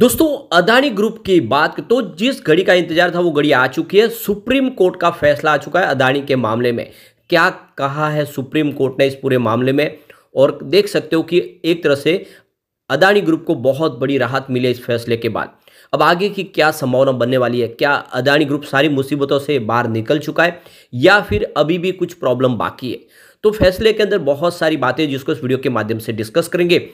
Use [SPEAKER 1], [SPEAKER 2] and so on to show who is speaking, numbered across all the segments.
[SPEAKER 1] दोस्तों अदानी ग्रुप की बात तो जिस घड़ी का इंतजार था वो घड़ी आ चुकी है सुप्रीम कोर्ट का फैसला आ चुका है अदानी के मामले में क्या कहा है सुप्रीम कोर्ट ने इस पूरे मामले में और देख सकते हो कि एक तरह से अदानी ग्रुप को बहुत बड़ी राहत मिली इस फैसले के बाद अब आगे की क्या संभावना बनने वाली है क्या अदानी ग्रुप सारी मुसीबतों से बाहर निकल चुका है या फिर अभी भी कुछ प्रॉब्लम बाकी है तो फैसले के अंदर बहुत सारी बातें जिसको इस वीडियो के माध्यम से डिस्कस करेंगे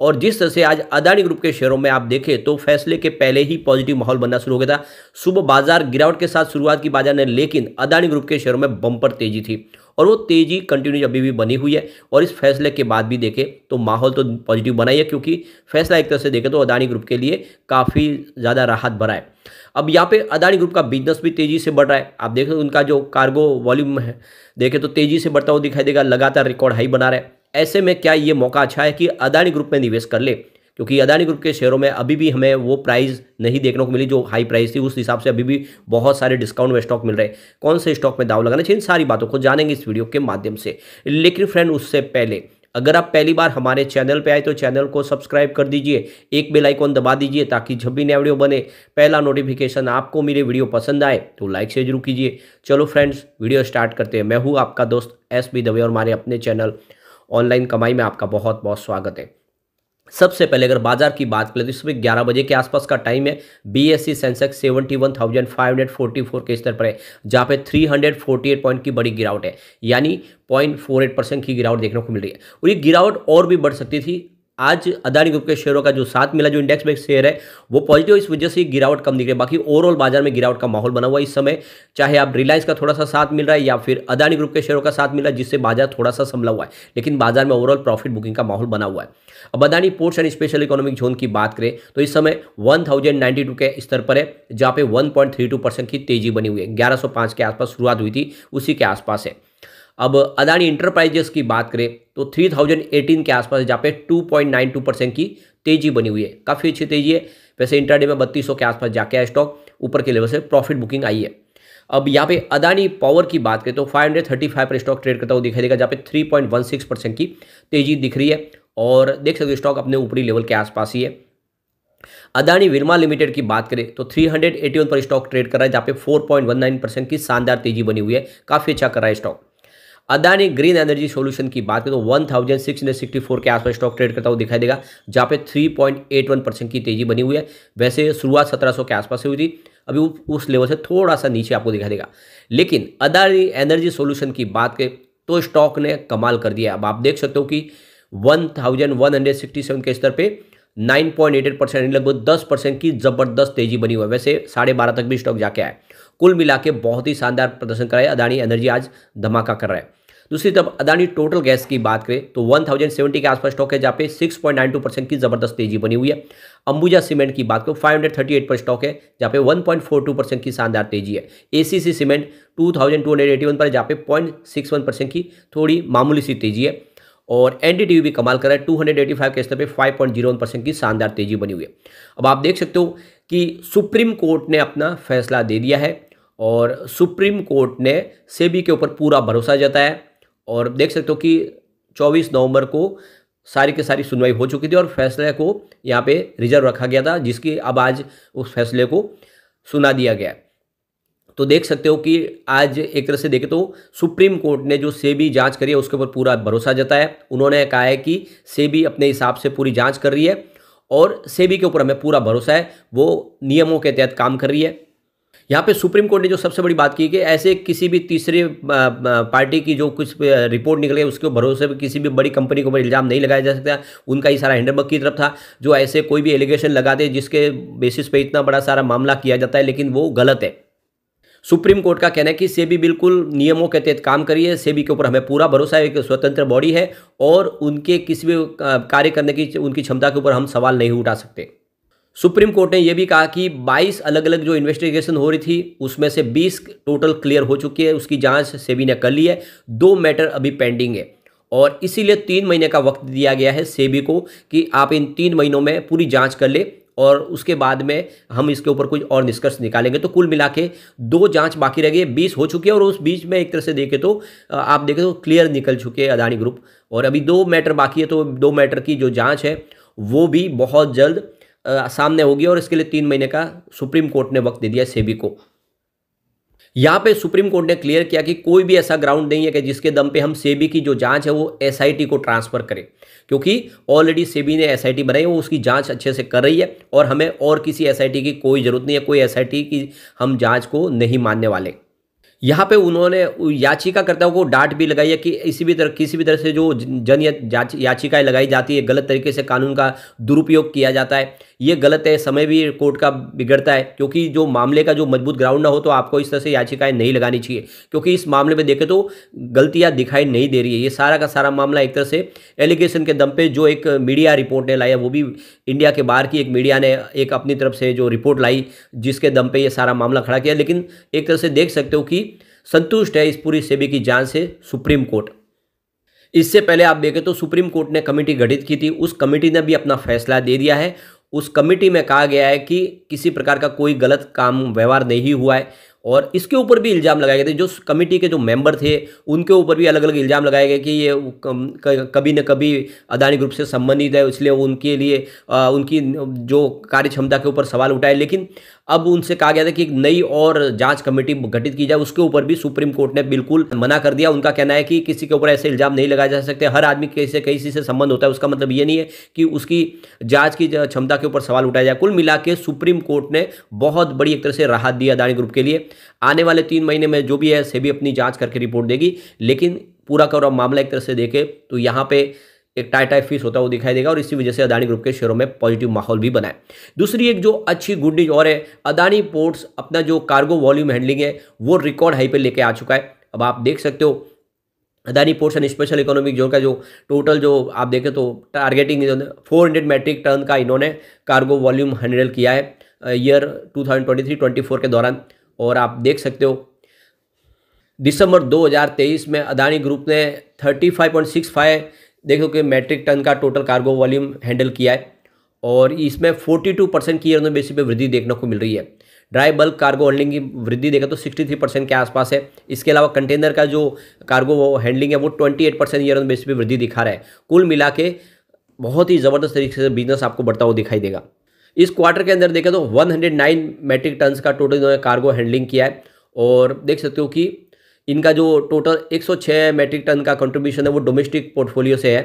[SPEAKER 1] और जिस तरह से आज अदानी ग्रुप के शेयरों में आप देखें तो फैसले के पहले ही पॉजिटिव माहौल बनना शुरू हो गया था सुबह बाजार गिरावट के साथ शुरुआत की बाजार ने लेकिन अदानी ग्रुप के शेयरों में बम्पर तेजी थी और वो तेजी कंटिन्यू अभी भी बनी हुई है और इस फैसले के बाद भी देखें तो माहौल तो पॉजिटिव बना ही है क्योंकि फैसला एक तरह से देखें तो अदानी ग्रुप के लिए काफ़ी ज़्यादा राहत भरा है अब यहाँ पे अदानी ग्रुप का बिजनेस भी तेज़ी से बढ़ रहा है आप देखें उनका जो कार्गो वॉल्यूम है देखें तो तेज़ी से बढ़ता हुआ दिखाई देगा लगातार रिकॉर्ड हाई बना रहा है ऐसे में क्या ये मौका अच्छा है कि अदानी ग्रुप में निवेश कर ले क्योंकि अदानी ग्रुप के शेयरों में अभी भी हमें वो प्राइस नहीं देखने को मिली जो हाई प्राइस थी उस हिसाब से अभी भी बहुत सारे डिस्काउंट में स्टॉक मिल रहे हैं कौन से स्टॉक में दाव लगाना चाहिए इन सारी बातों को जानेंगे इस वीडियो के माध्यम से लेकिन फ्रेंड उससे पहले अगर आप पहली बार हमारे चैनल पे आए तो चैनल को सब्सक्राइब कर दीजिए एक बेल आइकॉन दबा दीजिए ताकि जब भी नया वीडियो बने पहला नोटिफिकेशन आपको मेरे वीडियो पसंद आए तो लाइक से जरूर कीजिए चलो फ्रेंड्स वीडियो स्टार्ट करते हैं मैं हूँ आपका दोस्त एस बी दवे और हमारे अपने चैनल ऑनलाइन कमाई में आपका बहुत बहुत स्वागत है सबसे पहले अगर बाजार की बात करें तो इसमें 11 बजे के आसपास का टाइम है B S C Sensex seventy one thousand five hundred forty four के स्तर पर है जहाँ पे three hundred forty eight point की बड़ी गिरावट है यानी पॉइंट फोर एट परसेंट की गिरावट देखने को मिल रही है और ये गिरावट और भी बढ़ सकती थी आज अदानी ग्रुप के शेयरों का जो साथ मिला जो इंडेक्स में शेयर है वो पॉजिटिव इस वजह से गिरावट कम दिख रही है बाकी ओवरऑल बाजार में गिरावट का माहौल बना हुआ इस समय चाहे आप रिलायंस का थोड़ा सा साथ मिल रहा है या फिर अदानी ग्रुप के शेयरों का साथ मिला जिससे बाजार थोड़ा सा संभला हुआ है लेकिन बाजार में ओवरऑल प्रॉफिट बुकिंग का माहौल बना हुआ है अब Adani ports and special economic zone की बात करें तो इस समय वन के स्तर पर है जहाँ पे वन की तेजी बनी हुई है ग्यारह के आसपास शुरुआत हुई थी उसी के आसपास है अब अदानी इंटरप्राइजेस की बात करें तो 3018 के आसपास जहाँ पे 2.92 परसेंट की तेजी बनी हुई है काफ़ी अच्छी तेजी है वैसे इंटरडे में 3200 के आसपास जाके आया स्टॉक ऊपर के लेवल से प्रॉफिट बुकिंग आई है अब यहाँ पे अदानी पावर की बात करें तो 535 पर स्टॉक ट्रेड करता हुआ दिखाई देगा जहाँ पे 3.16 परसेंट की तेजी दिख रही है और देख सकते स्टॉक अपने ऊपरी लेवल के आसपास ही है अदानी विरमा लिमिटेड की बात करें तो 381 पर स्टॉक ट्रेड कर रहा है जहाँ पे 4.19 परसेंट की शानदार तेजी बनी हुई है काफ़ी अच्छा कर रहा है stock Adani green energy solution की बात करें तो one thousand six hundred sixty four के आसपास स्टॉक ट्रेड करता हुआ दिखाई देगा जहाँ पे three point eight one percent की तेजी बनी हुई है वैसे शुरुआत सत्रह सौ के आसपास से हुई थी अभी उस लेवल से थोड़ा सा नीचे आपको दिखाई देगा लेकिन अदानी एनर्जी सोल्यूशन की बात करें तो स्टॉक ने कमाल कर दिया अब आप देख सकते हो कि one thousand one hundred sixty seven के स्तर पर nine point eight eight percent लगभग दस परसेंट की जबरदस्त तेजी बनी हुई है वैसे साढ़े बारह तक भी स्टॉक जाके आए कुल मिला के बहुत ही शानदार प्रदर्शन कराया अदानी एनर्जी आज धमाका कर रहा है दूसरी तरफ अदानी टोटल गैस की बात करें तो 1070 के आसपास स्टॉक है जहाँ पे 6.92 परसेंट की जबरदस्त तेजी बनी हुई है अंबुजा सीमेंट की बात करो 538 पर स्टॉक है जहाँ पे 1.42 परसेंट की शानदार तेजी है एसीसी सीमेंट 2281 पर जहाँ पे 0.61 परसेंट की थोड़ी मामूली सी तेजी है और एनडीटीवी भी कमाल कर रहा है 285 के स्तर जीरो वन परसेंट की शानदार तेजी बनी हुई है अब आप देख सकते हो कि सुप्रीम कोर्ट ने अपना फैसला दे दिया है और सुप्रीम कोर्ट ने सेबी के ऊपर पूरा भरोसा जताया है और देख सकते हो कि 24 नवंबर को सारी की सारी सुनवाई हो चुकी थी और फैसले को यहाँ पे रिजर्व रखा गया था जिसकी अब आज उस फैसले को सुना दिया गया तो देख सकते हो कि आज एक तरह से देखे तो सुप्रीम कोर्ट ने जो सेबी जांच करी है उसके ऊपर पूरा भरोसा जताया उन्होंने कहा है कि सेबी अपने हिसाब से पूरी जांच कर रही है और सेबी के ऊपर हमें पूरा भरोसा है वो नियमों के तहत काम कर रही है यहाँ पे सुप्रीम कोर्ट ने जो सबसे बड़ी बात की कि ऐसे किसी भी तीसरे पार्टी की जो कुछ रिपोर्ट निकले उसके भरोसे पर किसी भी बड़ी कंपनी के ऊपर इल्ज़ाम नहीं लगाया जा सकता उनका ही सारा हैंडबर्ग की तरफ था जो ऐसे कोई भी एलिगेशन लगा दे जिसके बेसिस पे इतना बड़ा सारा मामला किया जाता है लेकिन वो गलत है सुप्रीम कोर्ट का कहना है कि सेबी बिल्कुल नियमों के तहत काम करिए सेबी के ऊपर हमें पूरा भरोसा है कि स्वतंत्र बॉडी है और उनके किसी भी कार्य करने की उनकी क्षमता के ऊपर हम सवाल नहीं उठा सकते सुप्रीम कोर्ट ने यह भी कहा कि 22 अलग अलग जो इन्वेस्टिगेशन हो रही थी उसमें से 20 टोटल क्लियर हो चुकी है उसकी जांच सेबी ने कर ली है दो मैटर अभी पेंडिंग है और इसीलिए तीन महीने का वक्त दिया गया है सेबी को कि आप इन तीन महीनों में पूरी जांच कर ले और उसके बाद में हम इसके ऊपर कुछ और निष्कर्ष निकालेंगे तो कुल मिला के दो जाँच बाकी रह गई बीस हो चुकी है और उस बीच में एक तरह से देखे तो आप देखें तो क्लियर निकल चुके हैं अदानी ग्रुप और अभी दो मैटर बाकी है तो दो मैटर की जो जाँच है वो भी बहुत जल्द सामने होगी और इसके लिए तीन महीने का सुप्रीम कोर्ट ने वक्त दे दिया सेबी को यहाँ पे सुप्रीम कोर्ट ने क्लियर किया कि कोई भी ऐसा ग्राउंड नहीं है कि जिसके दम पे हम सेबी की जो जांच है वो एसआईटी को ट्रांसफर करें क्योंकि ऑलरेडी सेबी ने एसआईटी बनाई है वो उसकी जांच अच्छे से कर रही है और हमें और किसी एसआईटी की कोई ज़रूरत नहीं है कोई एसआईटी की हम जांच को नहीं मानने वाले यहाँ पे उन्होंने याचिकाकर्ताओं को डांट भी लगाई है कि इसी भी तरह किसी भी तरह से जो जन याचिकाएं लगाई जाती है गलत तरीके से कानून का दुरुपयोग किया जाता है ये गलत है समय भी कोर्ट का बिगड़ता है क्योंकि जो मामले का जो मजबूत ग्राउंड ना हो तो आपको इस तरह से याचिकाएं नहीं लगानी चाहिए क्योंकि इस मामले में देखें तो गलतियाँ दिखाई नहीं दे रही है ये सारा का सारा मामला एक तरह से एलिगेशन के दम पे जो एक मीडिया रिपोर्ट ने लाया वो भी इंडिया के बाहर की एक मीडिया ने एक अपनी तरफ से जो रिपोर्ट लाई जिसके दम पर यह सारा मामला खड़ा किया लेकिन एक तरह से देख सकते हो कि संतुष्ट है इस पूरी सेबी की जांच से सुप्रीम कोर्ट इससे पहले आप देखें तो सुप्रीम कोर्ट ने कमेटी गठित की थी उस कमेटी ने भी अपना फैसला दे दिया है उस कमेटी में कहा गया है कि किसी प्रकार का कोई गलत काम व्यवहार नहीं हुआ है और इसके ऊपर भी इल्ज़ाम लगाए गए थे जो कमेटी के जो मेंबर थे उनके ऊपर भी अलग अलग इल्ज़ाम लगाए गए कि ये कभी न कभी अदानी ग्रुप से संबंधित है इसलिए उनके लिए आ, उनकी जो कार्य क्षमता के ऊपर सवाल उठाए लेकिन अब उनसे कहा गया था कि एक नई और जांच कमेटी गठित की जाए उसके ऊपर भी सुप्रीम कोर्ट ने बिल्कुल मना कर दिया उनका कहना है कि किसी के ऊपर ऐसे इल्ज़ाम नहीं लगाए जा सकते हर आदमी कैसे किसी से संबंध होता है उसका मतलब ये नहीं है कि उसकी जाँच की क्षमता के ऊपर सवाल उठाया जाए कुल मिला के सुप्रीम कोर्ट ने बहुत बड़ी एक तरह से राहत दी अदानी ग्रुप के लिए आने वाले तीन महीने में जो भी है सेबी अपनी जांच करके रिपोर्ट देगी लेकिन पूरा का मामला एक तरह से देखे तो यहाँ पे एक टाइट टाइप फीस होता है वो दिखाई देगा और इसी वजह से अदानी ग्रुप के शेयरों में पॉजिटिव माहौल भी बनाए दूसरी एक जो अच्छी गुड न्यूज और है अदानी पोर्ट्स अपना जो कार्गो वॉल्यूम हैंडलिंग है वो रिकॉर्ड हाई पे लेके आ चुका है अब आप देख सकते हो Adani ports and special economic zone का जो टोटल जो आप देखें तो टारगेटिंग जो फोर हंड्रेड मैट्रिक टन का इन्होंने कार्गो वॉल्यूम हैंडल किया है year two thousand twenty three twenty four के दौरान और आप देख सकते हो दिसंबर 2023 में अदानी ग्रुप ने 35.65 देखो कि मेट्रिक टन का टोटल कार्गो वॉल्यूम हैंडल किया है और इसमें 42 परसेंट की ईयर बेसिस पे वृद्धि देखने को मिल रही है ड्राई बल्क कार्गो होल्डिंग की वृद्धि देखा तो 63 परसेंट के आसपास है इसके अलावा कंटेनर का जो कार्गो हैंडलिंग है वो 28 परसेंट ईयर बेसिस पे वृद्धि दिखा रहा है कुल मिला के बहुत ही ज़बरदस्त तरीके से बिजनेस आपको बढ़ता हुआ दिखाई देगा इस क्वार्टर के अंदर देखें तो 109 मेट्रिक टन्स का टोटल इन्होंने कार्गो हैंडलिंग किया है और देख सकते हो कि इनका जो टोटल 106 मेट्रिक टन का कंट्रीब्यूशन है वो डोमेस्टिक पोर्टफोलियो से है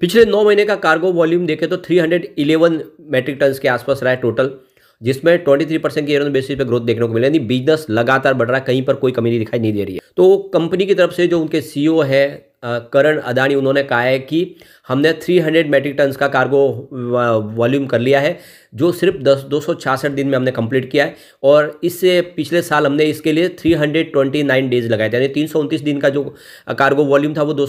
[SPEAKER 1] पिछले नौ महीने का कार्गो वॉल्यूम देखें तो 311 मेट्रिक टन्स के आसपास रहा है टोटल जिसमें 23 परसेंट की एयरन बेसिस पे ग्रोथ देखने को मिला यानी बिजनेस लगातार बढ़ रहा है कहीं पर कोई कमी नहीं दिखाई नहीं दे रही है तो कंपनी की तरफ से जो उनके सीईओ है करण अदानी उन्होंने कहा है कि हमने 300 मेट्रिक टन्स का कार्गो वॉल्यूम कर लिया है जो सिर्फ दस दो दिन में हमने कंप्लीट किया है और इससे पिछले साल हमने इसके लिए 329 डेज लगाए थे यानी तीन दिन का जो कार्गो वॉल्यूम था वो दो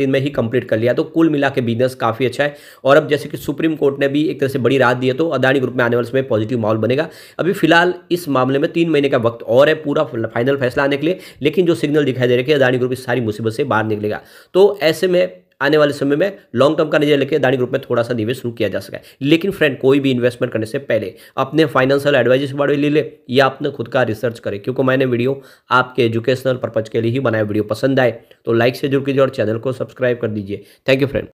[SPEAKER 1] दिन में ही कंप्लीट कर लिया तो कुल मिला के बिजनेस काफ़ी अच्छा है और अब जैसे कि सुप्रीम कोर्ट ने भी एक तरह से बड़ी राहत दी है तो अदानी ग्रुप में आने वाले समय पॉजिटिव माहौल बनेगा अभी फिलहाल इस मामले में तीन महीने का वक्त और है पूरा फाइनल फैसला आने के लिए लेकिन जो सिग्नल दिखाई दे रहे कि अदानी ग्रुप इस सारी मुसीबत से बाहर निकलेगा तो ऐसे में आने वाले समय में लॉन्ग टर्म का नजर लेके दानी ग्रुप में थोड़ा सा निवेश शुरू किया जा सका लेकिन फ्रेंड कोई भी इन्वेस्टमेंट करने से पहले अपने फाइनेंशियल एडवाइजर से बारे ले ले या अपने खुद का रिसर्च करें क्योंकि मैंने वीडियो आपके एजुकेशनल पर्पज के लिए ही बनाया वीडियो पसंद आए तो लाइक से जुड़ कीजिए और चैनल को सब्सक्राइब कर दीजिए थैंक यू फ्रेंड